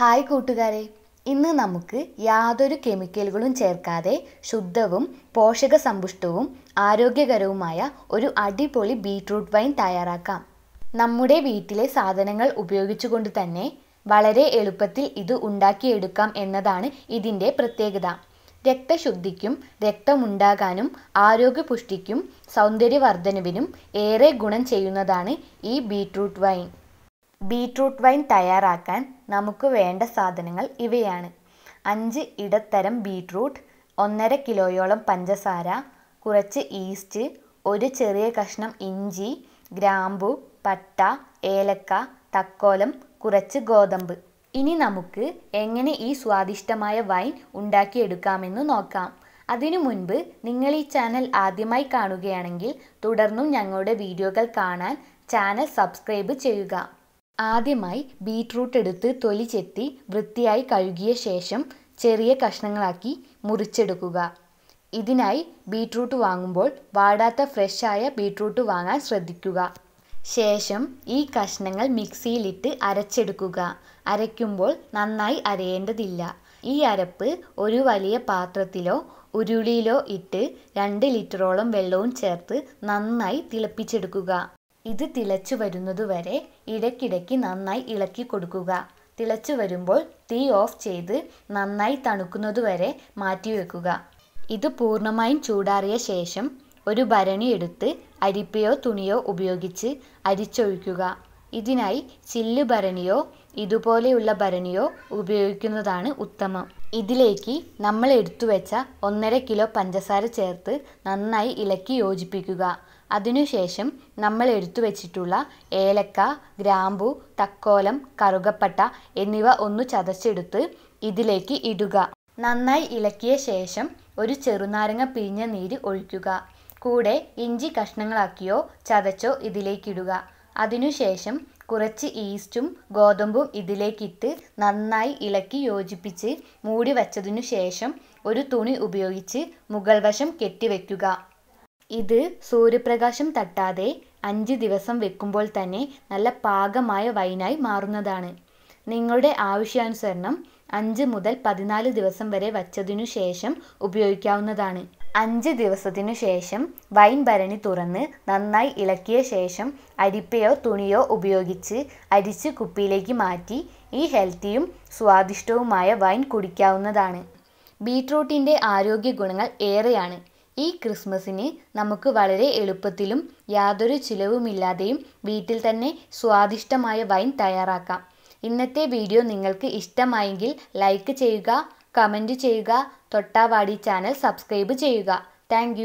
hi കൂട്ടുകാരെ ഇന്ന് നമുക്ക് യാതൊരു കെമിക്കലുകളും ചേർക്കാതെ ശുദ്ധവും പോഷക സമ്പുഷ്ടവും ആരോഗ്യകരവുമായ ഒരു അടിപൊളി ബീട്രൂട്ട് വൈൻ തയ്യാറാക്കാം നമ്മുടെ വീട്ടിലെ സാധനങ്ങൾ ഉപയോഗിച്ചുകൊണ്ട് തന്നെ വളരെ എളുപ്പത്തിൽ ഇത് ഉണ്ടാക്കിയെടുക്കാം എന്നതാണ് ഇതിൻ്റെ പ്രത്യേകത രക്തശുദ്ധിക്കും രക്തമുണ്ടാകാനും ആരോഗ്യപുഷ്ടിക്കും സൗന്ദര്യവർദ്ധനവിനും ഏറെ ഗുണം ചെയ്യുന്നതാണ് ഈ ബീട്രൂട്ട് വൈൻ ബീറ്റ്റൂട്ട് വൈൻ തയ്യാറാക്കാൻ നമുക്ക് വേണ്ട സാധനങ്ങൾ ഇവയാണ് അഞ്ച് ഇടത്തരം ബീറ്റ്റൂട്ട് ഒന്നര കിലോയോളം പഞ്ചസാര കുറച്ച് ഈസ്റ്റ് ഒരു ചെറിയ കഷ്ണം ഇഞ്ചി ഗ്രാമ്പു പട്ട ഏലക്ക തക്കോലം കുറച്ച് ഗോതമ്പ് ഇനി നമുക്ക് എങ്ങനെ ഈ സ്വാദിഷ്ടമായ വൈൻ ഉണ്ടാക്കിയെടുക്കാമെന്ന് നോക്കാം അതിനു മുൻപ് നിങ്ങൾ ഈ ചാനൽ ആദ്യമായി കാണുകയാണെങ്കിൽ തുടർന്നും ഞങ്ങളുടെ വീഡിയോകൾ കാണാൻ ചാനൽ സബ്സ്ക്രൈബ് ചെയ്യുക ആദ്യമായി ബീറ്റ്റൂട്ട് എടുത്ത് തൊലി ചെത്തി വൃത്തിയായി കഴുകിയ ശേഷം ചെറിയ കഷ്ണങ്ങളാക്കി മുറിച്ചെടുക്കുക ഇതിനായി ബീറ്റ്റൂട്ട് വാങ്ങുമ്പോൾ വാടാത്ത ഫ്രഷായ ബീറ്റ്റൂട്ട് വാങ്ങാൻ ശ്രദ്ധിക്കുക ശേഷം ഈ കഷ്ണങ്ങൾ മിക്സിയിലിട്ട് അരച്ചെടുക്കുക അരയ്ക്കുമ്പോൾ നന്നായി അരയേണ്ടതില്ല ഈ അരപ്പ് ഒരു വലിയ പാത്രത്തിലോ ഉരുളിയിലോ ഇട്ട് രണ്ട് ലിറ്ററോളം വെള്ളവും ചേർത്ത് നന്നായി തിളപ്പിച്ചെടുക്കുക ഇത് തിളച്ചു വരുന്നതുവരെ ഇടയ്ക്കിടയ്ക്ക് നന്നായി ഇളക്കി കൊടുക്കുക തിളച്ചു വരുമ്പോൾ തീ ഓഫ് ചെയ്ത് നന്നായി തണുക്കുന്നതുവരെ മാറ്റിവെക്കുക ഇത് പൂർണ്ണമായും ചൂടാറിയ ശേഷം ഒരു ഭരണി എടുത്ത് അരിപ്പയോ തുണിയോ ഉപയോഗിച്ച് അരിച്ചൊഴിക്കുക ഇതിനായി ചില്ല് ഭരണിയോ ഇതുപോലെയുള്ള ഭരണിയോ ഉപയോഗിക്കുന്നതാണ് ഉത്തമം ഇതിലേക്ക് നമ്മൾ എടുത്തു വെച്ച ഒന്നര കിലോ പഞ്ചസാര ചേർത്ത് നന്നായി ഇളക്കി യോജിപ്പിക്കുക അതിനുശേഷം നമ്മൾ എടുത്തു വെച്ചിട്ടുള്ള ഏലക്ക ഗ്രാമ്പു തക്കോലം കറുകപ്പട്ട എന്നിവ ഒന്ന് ചതച്ചെടുത്ത് ഇതിലേക്ക് ഇടുക നന്നായി ഇളക്കിയ ശേഷം ഒരു ചെറുനാരങ്ങ പിഴിഞ്ഞ നീര് ഒഴിക്കുക കൂടെ ഇഞ്ചി കഷ്ണങ്ങളാക്കിയോ ചതച്ചോ ഇതിലേക്കിടുക അതിനുശേഷം കുറച്ച് ഈസ്റ്റും ഗോതമ്പും ഇതിലേക്കിട്ട് നന്നായി ഇളക്കി യോജിപ്പിച്ച് മൂടി വച്ചതിനു ശേഷം ഒരു തുണി ഉപയോഗിച്ച് മുകൾ വശം കെട്ടിവെക്കുക ഇത് സൂര്യപ്രകാശം തട്ടാതെ അഞ്ച് ദിവസം വെക്കുമ്പോൾ തന്നെ നല്ല പാകമായ വൈനായി മാറുന്നതാണ് നിങ്ങളുടെ ആവശ്യാനുസരണം അഞ്ച് മുതൽ പതിനാല് ദിവസം വരെ വച്ചതിനു ശേഷം ഉപയോഗിക്കാവുന്നതാണ് അഞ്ച് ദിവസത്തിനു ശേഷം വൈൻ ഭരണി തുറന്ന് നന്നായി ഇളക്കിയ ശേഷം അരിപ്പയോ തുണിയോ ഉപയോഗിച്ച് അരിച്ച് കുപ്പിയിലേക്ക് മാറ്റി ഈ ഹെൽത്തിയും സ്വാദിഷ്ടവുമായ വൈൻ കുടിക്കാവുന്നതാണ് ബീട്രൂട്ടിൻ്റെ ആരോഗ്യ ഗുണങ്ങൾ ഏറെയാണ് ഈ ക്രിസ്മസിന് നമുക്ക് വളരെ എളുപ്പത്തിലും യാതൊരു ചിലവുമില്ലാതെയും വീട്ടിൽ തന്നെ സ്വാദിഷ്ടമായ വൈൻ തയ്യാറാക്കാം ഇന്നത്തെ വീഡിയോ നിങ്ങൾക്ക് ഇഷ്ടമായെങ്കിൽ ലൈക്ക് ചെയ്യുക കമൻറ്റ് ചെയ്യുക തൊട്ടാവാടി ചാനൽ സബ്സ്ക്രൈബ് ചെയ്യുക താങ്ക്